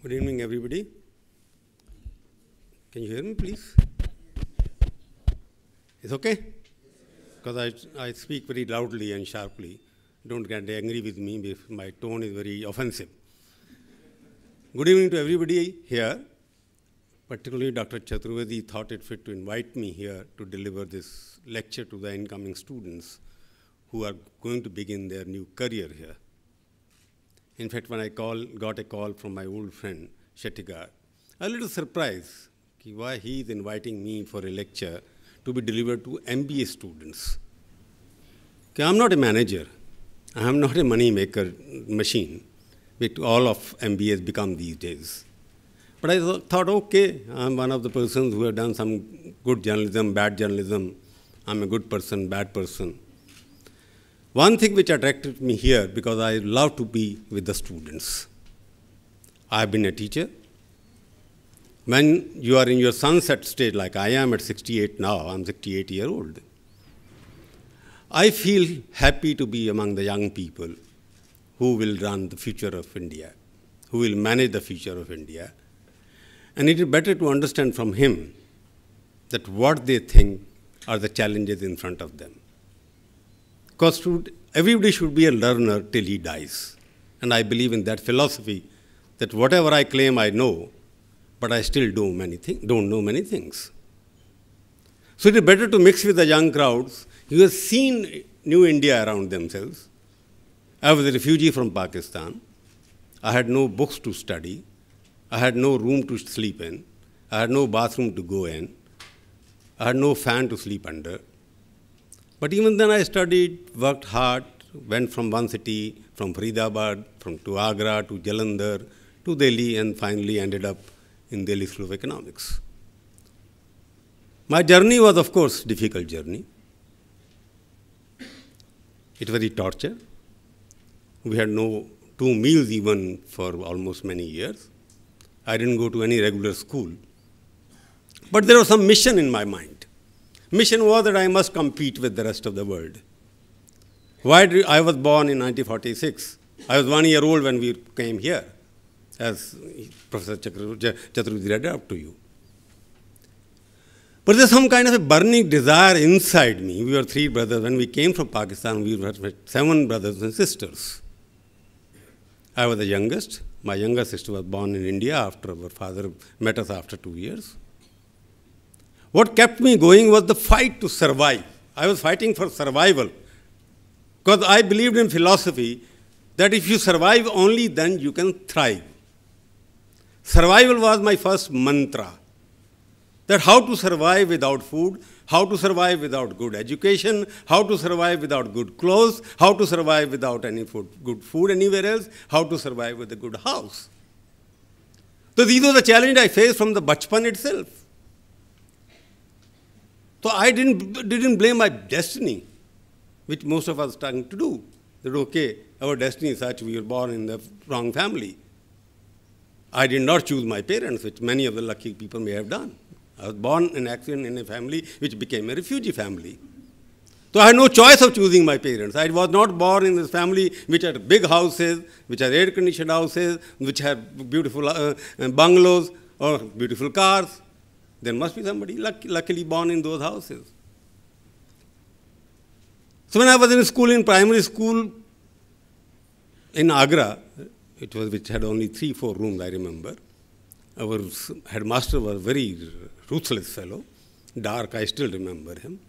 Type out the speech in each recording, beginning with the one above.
Good evening, everybody. Can you hear me, please? It's okay? Because I, I speak very loudly and sharply. Don't get angry with me if my tone is very offensive. Good evening to everybody here. Particularly, Dr. Chaturvedi thought it fit to invite me here to deliver this lecture to the incoming students who are going to begin their new career here. In fact, when I call, got a call from my old friend Shettigar, a little surprised why he is inviting me for a lecture to be delivered to MBA students. I'm not a manager. I'm not a money maker machine, which all of MBAs become these days. But I thought, okay, I'm one of the persons who have done some good journalism, bad journalism. I'm a good person, bad person. One thing which attracted me here, because I love to be with the students. I have been a teacher. When you are in your sunset stage, like I am at 68 now, I'm 68 year old. I feel happy to be among the young people who will run the future of India, who will manage the future of India. And it is better to understand from him that what they think are the challenges in front of them. Because everybody should be a learner till he dies. And I believe in that philosophy that whatever I claim I know, but I still do many thing, don't know many things. So it is better to mix with the young crowds. You have seen new India around themselves. I was a refugee from Pakistan. I had no books to study. I had no room to sleep in. I had no bathroom to go in. I had no fan to sleep under. But even then I studied, worked hard, went from one city, from Faridabad, from to Agra, to Jalandhar, to Delhi, and finally ended up in Delhi School of Economics. My journey was, of course, difficult journey. It was a torture. We had no two meals even for almost many years. I didn't go to any regular school. But there was some mission in my mind. Mission was that I must compete with the rest of the world. Why you, I was born in 1946. I was one year old when we came here, as Professor Chaturvedi read up to you. But there's some kind of a burning desire inside me. We were three brothers. When we came from Pakistan, we were seven brothers and sisters. I was the youngest. My younger sister was born in India after our father met us after two years. What kept me going was the fight to survive. I was fighting for survival because I believed in philosophy that if you survive only then you can thrive. Survival was my first mantra that how to survive without food, how to survive without good education, how to survive without good clothes, how to survive without any food, good food anywhere else, how to survive with a good house. So these were the challenges I faced from the bachpan itself. So I didn't, didn't blame my destiny, which most of us are trying to do. That okay, our destiny is such we were born in the wrong family. I did not choose my parents, which many of the lucky people may have done. I was born in an accident in a family which became a refugee family. So I had no choice of choosing my parents. I was not born in this family which had big houses, which had air-conditioned houses, which had beautiful uh, uh bungalows or beautiful cars. There must be somebody luck, luckily born in those houses. So when I was in school, in primary school in Agra, it was which had only three, four rooms, I remember. Our headmaster was a very ruthless fellow, dark, I still remember him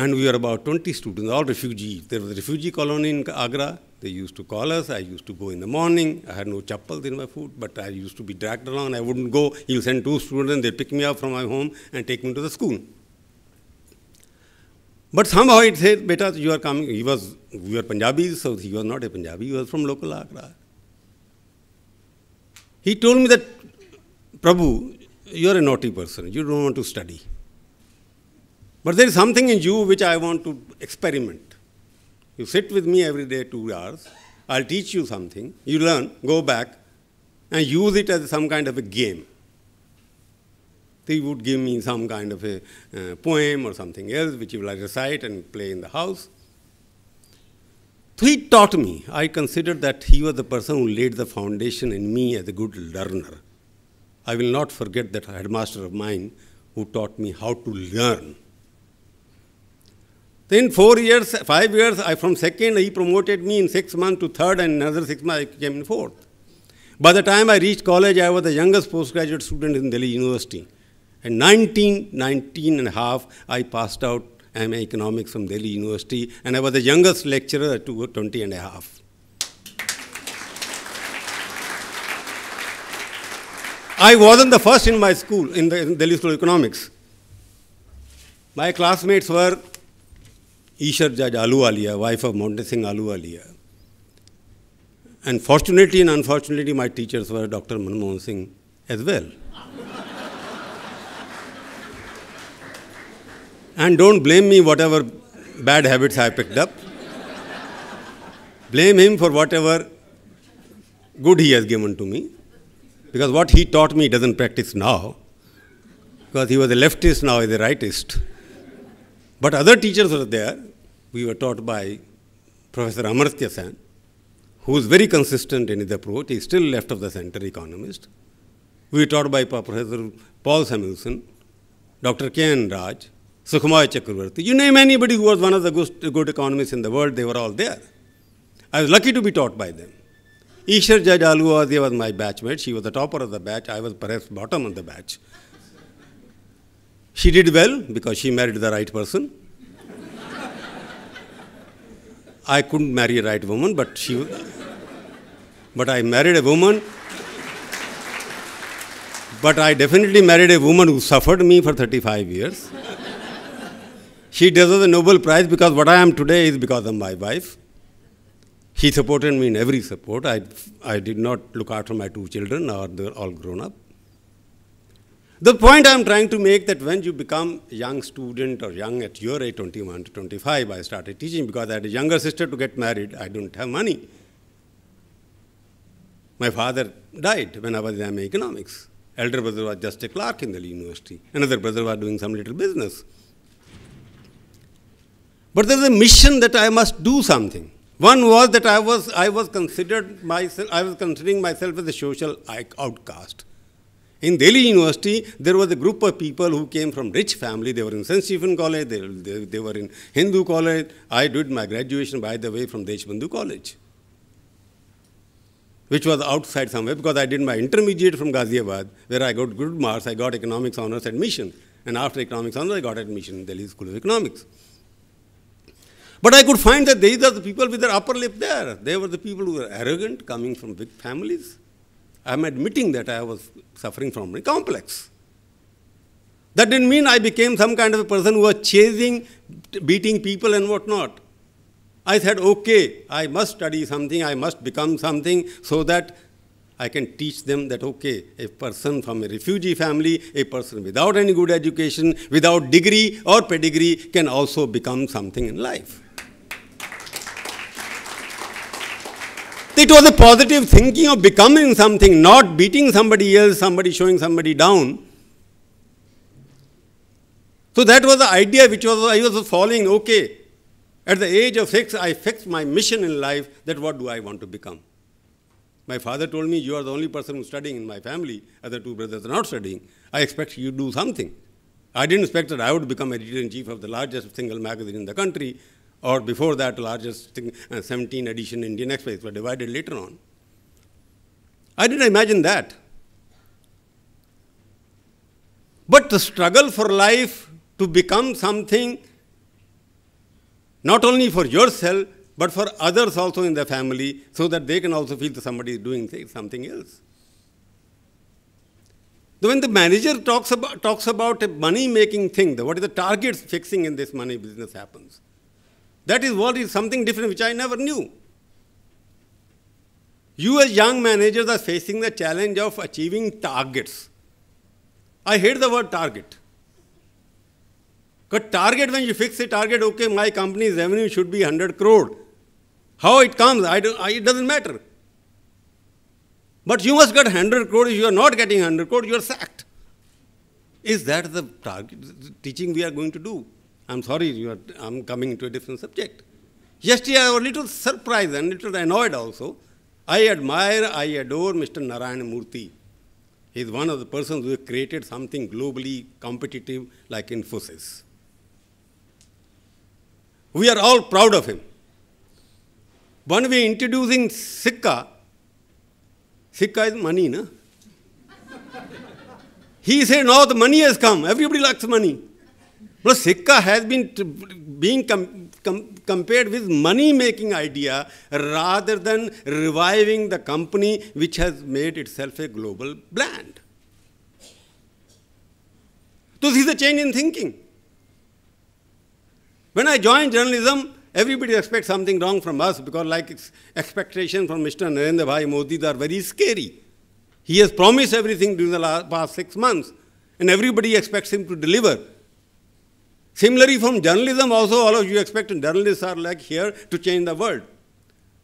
and we were about 20 students, all refugees. There was a refugee colony in Agra. They used to call us. I used to go in the morning. I had no chappals in my foot, but I used to be dragged along. I wouldn't go. he send two students. and They pick me up from my home and take me to the school. But somehow it said, Beta, you are coming. He was, we were Punjabis, so he was not a Punjabi. He was from local Agra. He told me that, Prabhu, you are a naughty person. You don't want to study. But there is something in you which I want to experiment. You sit with me every day two hours. I'll teach you something. You learn, go back, and use it as some kind of a game. He would give me some kind of a uh, poem or something else, which he will recite and play in the house. So he taught me. I consider that he was the person who laid the foundation in me as a good learner. I will not forget that headmaster of mine who taught me how to learn. Then four years, five years, I, from second, he promoted me in six months to third, and another six months, I came in fourth. By the time I reached college, I was the youngest postgraduate student in Delhi University. And 19, 19 and a half, I passed out MA Economics from Delhi University, and I was the youngest lecturer at 20 and a half. I wasn't the first in my school, in the in Delhi School of Economics. My classmates were Ishar Judge Aluwalia, wife of Mountain Singh Aluwalia. And fortunately and unfortunately, my teachers were Dr. Manmohan Singh as well. and don't blame me whatever bad habits I picked up. blame him for whatever good he has given to me. Because what he taught me doesn't practice now. Because he was a leftist, now he's a rightist. But other teachers were there we were taught by Professor Amartya Sen, who is very consistent in his approach. He's still left of the center economist. We were taught by Professor Paul Samuelson, Dr. K.N. Raj, Sukumar Chakravarti. You name anybody who was one of the good economists in the world, they were all there. I was lucky to be taught by them. Ishar Jajaluwadia was my batchmate. She was the topper of the batch. I was perhaps bottom of the batch. she did well because she married the right person. I couldn't marry a right woman, but she. But I married a woman. But I definitely married a woman who suffered me for 35 years. she deserves a Nobel Prize because what I am today is because of my wife. She supported me in every support. I, I did not look after my two children, or they're all grown up. The point I'm trying to make that when you become a young student or young at your age, 21 to 25, I started teaching because I had a younger sister to get married. I didn't have money. My father died when I was in MA economics. Elder brother was just a clerk in the university. Another brother was doing some little business. But there was a mission that I must do something. One was that I was, I was considered myself, I was considering myself as a social outcast. In Delhi University, there was a group of people who came from rich family. They were in St. Stephen College, they, they, they were in Hindu College. I did my graduation, by the way, from Deshbandhu College, which was outside somewhere because I did my intermediate from Ghaziabad, where I got good marks. I got economics honors admission. And after economics honors, I got admission in Delhi School of Economics. But I could find that these are the people with their upper lip there. They were the people who were arrogant, coming from big families I'm admitting that I was suffering from a complex. That didn't mean I became some kind of a person who was chasing, beating people and whatnot. I said, okay, I must study something, I must become something so that I can teach them that, okay, a person from a refugee family, a person without any good education, without degree or pedigree can also become something in life. It was a positive thinking of becoming something, not beating somebody else, somebody showing somebody down. So that was the idea which was I was following. Okay, at the age of six, I fixed my mission in life. That what do I want to become? My father told me, "You are the only person who's studying in my family. Other two brothers are not studying. I expect you to do something." I didn't expect that I would become editor in chief of the largest single magazine in the country or before that largest thing, uh, 17 edition Indian Express were divided later on. I didn't imagine that. But the struggle for life to become something, not only for yourself, but for others also in the family, so that they can also feel that somebody is doing something else. When the manager talks about, talks about a money making thing, what is the target fixing in this money business happens? That is what is something different which I never knew. You as young managers are facing the challenge of achieving targets. I hate the word target. But target, when you fix a target, okay, my company's revenue should be 100 crore. How it comes, I do, I, it doesn't matter. But you must get 100 crore. If you are not getting 100 crore, you are sacked. Is that the target the teaching we are going to do? I'm sorry, you are, I'm coming to a different subject. Yesterday I was a little surprised and little annoyed also. I admire, I adore Mr. Narayan Murthy. He is one of the persons who created something globally competitive like Infosys. We are all proud of him. When we are introducing Sikka, Sikka is money, na? he said, now the money has come. Everybody likes money. Bro, Sikka has been being com com compared with money-making idea rather than reviving the company which has made itself a global brand. So this is a change in thinking. When I joined journalism, everybody expects something wrong from us because like expectations from Mr. Narendra Bhai Modi are very scary. He has promised everything during the last, past six months and everybody expects him to deliver. Similarly, from journalism also, all of you expect journalists are like here to change the world.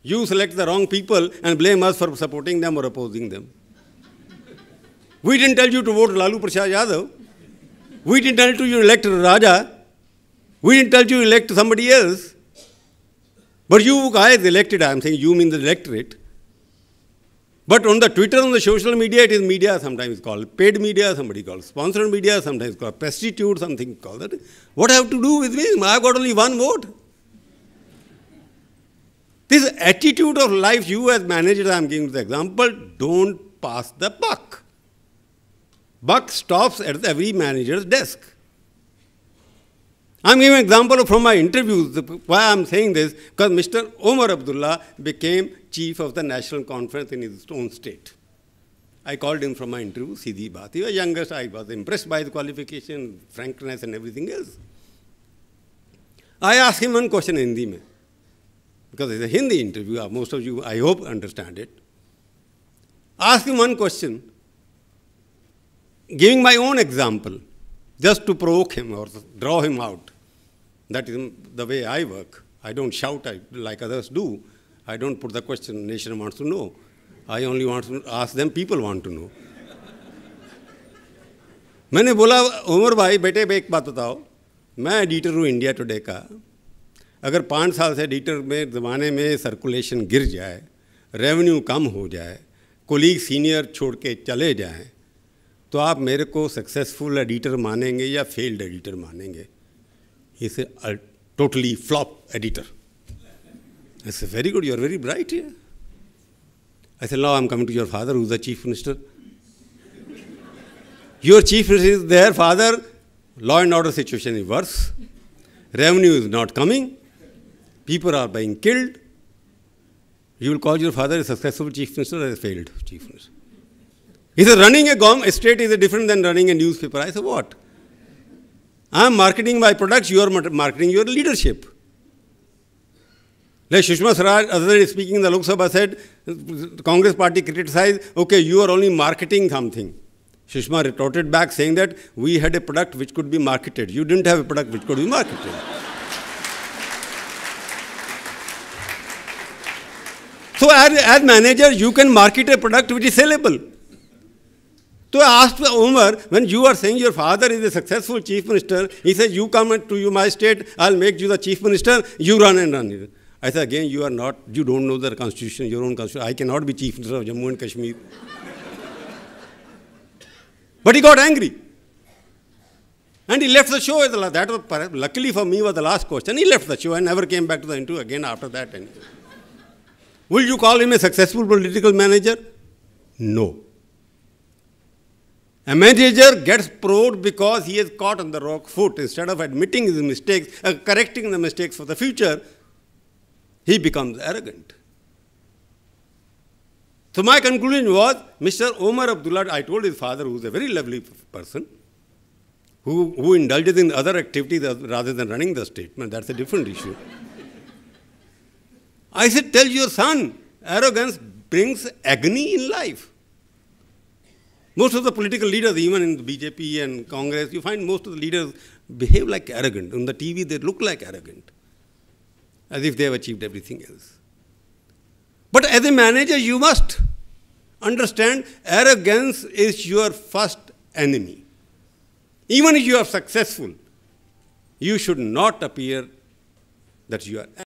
You select the wrong people and blame us for supporting them or opposing them. we didn't tell you to vote Lalu Prasad Yadav. We didn't tell you to elect Raja. We didn't tell you to elect somebody else. But you guys elected, I'm saying you mean the electorate. But on the Twitter, on the social media, it is media sometimes called, paid media somebody calls, sponsored media sometimes called, prostitute something called that. What I have to do with me? I've got only one vote. This attitude of life, you as manager, I'm giving the example, don't pass the buck. Buck stops at every manager's desk. I'm giving an example from my interviews. Why I'm saying this, because Mr. Omar Abdullah became chief of the national conference in his own state. I called him from my interview, Sidi bath. He was youngest. I was impressed by the qualification, frankness, and everything else. I asked him one question in Hindi, mein, because it's a Hindi interview. Uh, most of you, I hope, understand it. Ask him one question, giving my own example, just to provoke him or draw him out. That is the way I work. I don't shout I, like others do. I don't put the question nation wants to know. I only want to ask them people want to know. मैंने बोला उमर भाई बेटे भाई एक बात बताओ मैं editor हूँ इंडिया टुडे का अगर पाँच साल से एडिटर में ज़माने में सर्कुलेशन गिर जाए रेवेन्यू कम हो जाए कोलीग सीनियर छोड़ के चले जाएँ तो आप मेरे को सक्सेसफुल एडिटर मानेंगे या फेल्ड एडिटर मानेंगे He's a, a totally flop editor. I said, very good, you're very bright here. I said, no, I'm coming to your father, who's the chief minister. your chief minister is there, father, law and order situation is worse. Revenue is not coming. People are being killed. You will call your father a successful chief minister or a failed chief minister. He said, running a, gom- a state is different than running a newspaper. I said, what? I'm marketing my products, you are marketing your leadership. Like Sushma Swaraj, other day speaking in the Lok Sabha said, Congress party criticized, okay, you are only marketing something. Shishma retorted back saying that we had a product which could be marketed. You didn't have a product which could be marketed. so as, as manager, you can market a product which is sellable. So I asked Umar, when you are saying your father is a successful chief minister, he says, you come to you my state, I'll make you the chief minister, you run and run. I said, again, you are not, you don't know the constitution, your own constitution. I cannot be chief minister of Jammu and Kashmir. but he got angry. And he left the show. That was, luckily for me was the last question. He left the show and never came back to the interview again after that. Will you call him a successful political manager? No. A manager gets proud because he is caught on the wrong foot. Instead of admitting his mistakes, uh, correcting the mistakes for the future, he becomes arrogant. So my conclusion was, Mr. Omar Abdullah, I told his father, who's a very lovely person, who, who indulges in other activities rather than running the statement, that's a different issue. I said, tell your son, arrogance brings agony in life. Most of the political leaders, even in BJP and Congress, you find most of the leaders behave like arrogant. On the TV, they look like arrogant, as if they have achieved everything else. But as a manager, you must understand arrogance is your first enemy. Even if you are successful, you should not appear that you are